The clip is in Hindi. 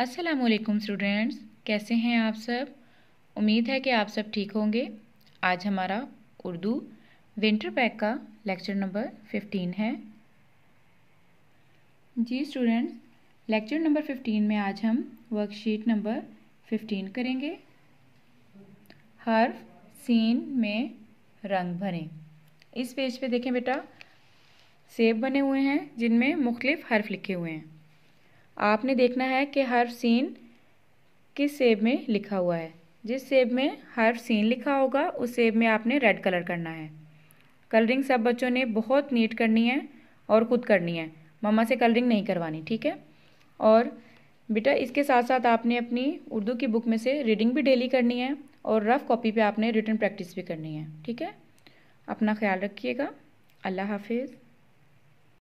असलकुम स्टूडेंट्स कैसे हैं आप सब उम्मीद है कि आप सब ठीक होंगे आज हमारा उर्दू विंटर पैक का लेक्चर नंबर 15 है जी स्टूडेंट्स लेक्चर नंबर 15 में आज हम वर्कशीट नंबर 15 करेंगे हर्फ सीन में रंग भरें इस पेज पे देखें बेटा सेब बने हुए हैं जिनमें मुख्तलिफ़ हर्फ लिखे हुए हैं आपने देखना है कि हर सीन किस सेब में लिखा हुआ है जिस सेब में हर सीन लिखा होगा उस सेब में आपने रेड कलर करना है कलरिंग सब बच्चों ने बहुत नीट करनी है और खुद करनी है मम्मा से कलरिंग नहीं करवानी ठीक है और बेटा इसके साथ साथ आपने अपनी उर्दू की बुक में से रीडिंग भी डेली करनी है और रफ़ कॉपी पे आपने रिटर्न प्रैक्टिस भी करनी है ठीक है अपना ख्याल रखिएगा अल्लाह हाफिज़